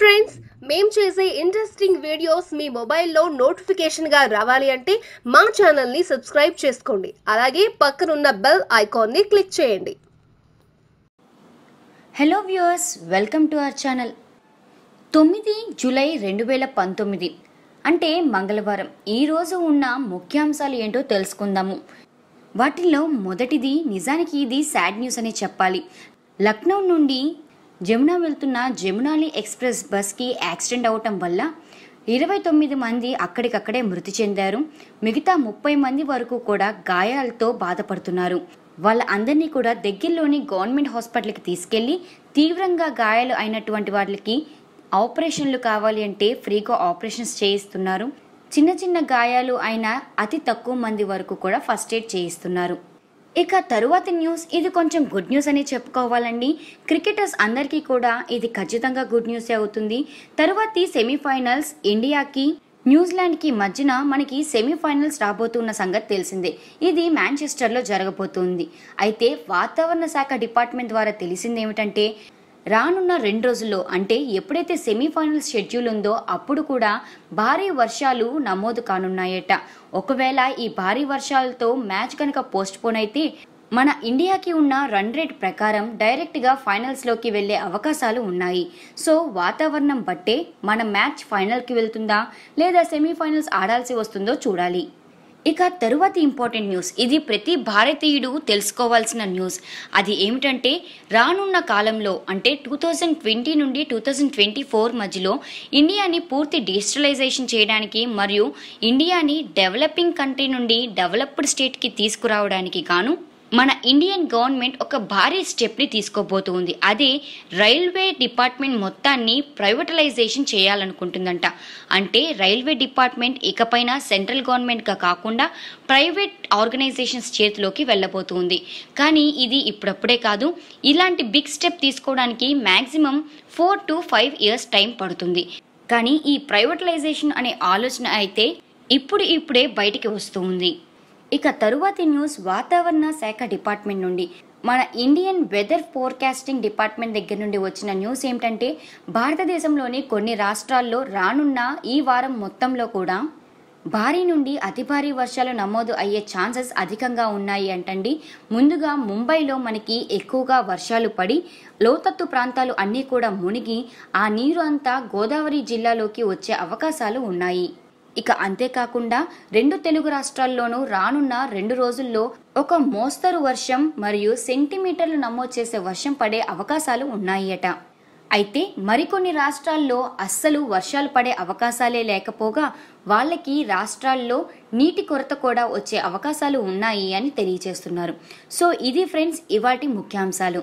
friends మేం చేసే interesting videos మీ మొబైల్లో నోటిఫికేషన్గా రావాలి అంటే మా ఛానల్ని సబ్స్క్రైబ్ చేసుకోండి అలాగే పక్కనున్న బెల్ ఐకాన్ని క్లిక్ చేయండి hello viewers welcome to our channel తొమ్మిది జూలై రెండు వేల పంతొమ్మిది అంటే మంగళవారం ఈరోజు ఉన్న ముఖ్యాంశాలు ఏంటో తెలుసుకుందాము వాటిల్లో మొదటిది నిజానికి ఇది శాడ్ న్యూస్ అని చెప్పాలి లక్నో నుండి జమున వెళ్తున్న జమునాలి ఎక్స్ప్రెస్ బస్కి యాక్సిడెంట్ అవటం వల్ల ఇరవై తొమ్మిది మంది అక్కడికక్కడే మృతి చెందారు మిగతా ముప్పై మంది వరకు కూడా గాయాలతో బాధపడుతున్నారు వాళ్ళ అందరినీ కూడా దగ్గరలోని గవర్నమెంట్ హాస్పిటల్కి తీసుకెళ్లి తీవ్రంగా గాయాలు అయినటువంటి వాళ్ళకి ఆపరేషన్లు కావాలి అంటే ఫ్రీగా ఆపరేషన్స్ చేయిస్తున్నారు చిన్న చిన్న గాయాలు అయినా అతి తక్కువ మంది వరకు కూడా ఫస్ట్ ఎయిడ్ చేయిస్తున్నారు ఇక తరువాతి న్యూస్ ఇది కొంచెం గుడ్ న్యూస్ అని చెప్పుకోవాలండి క్రికెటర్స్ అందరికీ కూడా ఇది ఖచ్చితంగా గుడ్ న్యూసే అవుతుంది తరువాతి సెమీఫైనల్స్ ఇండియాకి న్యూజిలాండ్కి మధ్యన మనకి సెమీఫైనల్స్ రాబోతున్న సంగతి తెలిసిందే ఇది మాంచెస్టర్లో జరగబోతుంది అయితే వాతావరణ శాఖ డిపార్ట్మెంట్ ద్వారా తెలిసింది ఏమిటంటే రానున్న రెండు రోజుల్లో అంటే ఎప్పుడైతే సెమీఫైనల్ షెడ్యూల్ ఉందో అప్పుడు కూడా భారీ వర్షాలు నమోదు కానున్నాయట ఒకవేళ ఈ భారీ వర్షాలతో మ్యాచ్ కనుక పోస్ట్పోన్ అయితే మన ఇండియాకి ఉన్న రన్ రేట్ ప్రకారం డైరెక్ట్గా ఫైనల్స్లోకి వెళ్ళే అవకాశాలు ఉన్నాయి సో వాతావరణం బట్టే మన మ్యాచ్ ఫైనల్కి వెళ్తుందా లేదా సెమీఫైనల్స్ ఆడాల్సి వస్తుందో చూడాలి ఇక తరువాత ఇంపార్టెంట్ న్యూస్ ఇది ప్రతి భారతీయుడు తెలుసుకోవాల్సిన న్యూస్ అది ఏమిటంటే రానున్న కాలంలో అంటే టూ థౌజండ్ ట్వంటీ నుండి టూ థౌజండ్ ట్వంటీ ఫోర్ మధ్యలో ఇండియాని పూర్తి డిజిటలైజేషన్ చేయడానికి మరియు ఇండియాని డెవలపింగ్ కంట్రీ నుండి డెవలప్డ్ స్టేట్కి తీసుకురావడానికి గాను మన ఇండియన్ గవర్నమెంట్ ఒక భారీ స్టెప్ని తీసుకోబోతుంది అదే రైల్వే డిపార్ట్మెంట్ మొత్తాన్ని ప్రైవేటలైజేషన్ చేయాలనుకుంటుందంట అంటే రైల్వే డిపార్ట్మెంట్ ఇకపైన సెంట్రల్ గవర్నమెంట్గా కాకుండా ప్రైవేట్ ఆర్గనైజేషన్స్ చేతిలోకి వెళ్ళబోతుంది కానీ ఇది ఇప్పుడప్పుడే కాదు ఇలాంటి బిగ్ స్టెప్ తీసుకోవడానికి maximum four to five years time పడుతుంది కానీ ఈ ప్రైవేటలైజేషన్ అనే ఆలోచన అయితే ఇప్పుడు ఇప్పుడే బయటికి వస్తుంది ఇక తరువాతి న్యూస్ వాతావరణ శాఖ డిపార్ట్మెంట్ నుండి మన ఇండియన్ వెదర్ ఫోర్కాస్టింగ్ డిపార్ట్మెంట్ దగ్గర నుండి వచ్చిన న్యూస్ ఏమిటంటే భారతదేశంలోని కొన్ని రాష్ట్రాల్లో రానున్న ఈ వారం మొత్తంలో కూడా భారీ నుండి అతి భారీ వర్షాలు నమోదు అయ్యే ఛాన్సెస్ అధికంగా ఉన్నాయి అంటండి ముందుగా ముంబైలో మనకి ఎక్కువగా వర్షాలు పడి లోతత్తు ప్రాంతాలు అన్నీ కూడా మునిగి ఆ నీరు అంతా గోదావరి జిల్లాలోకి వచ్చే అవకాశాలు ఉన్నాయి ఇక అంతేకాకుండా రెండు తెలుగు రాష్ట్రాల్లోనూ రానున్న రెండు రోజుల్లో ఒక మోస్తరు వర్షం మరియు సెంటీమీటర్లు నమోదు చేసే వర్షం పడే అవకాశాలు ఉన్నాయట అయితే మరికొన్ని రాష్ట్రాల్లో అస్సలు వర్షాలు పడే అవకాశాలే లేకపోగా వాళ్ళకి రాష్ట్రాల్లో నీటి కొరత కూడా వచ్చే అవకాశాలు ఉన్నాయి అని తెలియజేస్తున్నారు సో ఇది ఫ్రెండ్స్ ఇవాటి ముఖ్యాంశాలు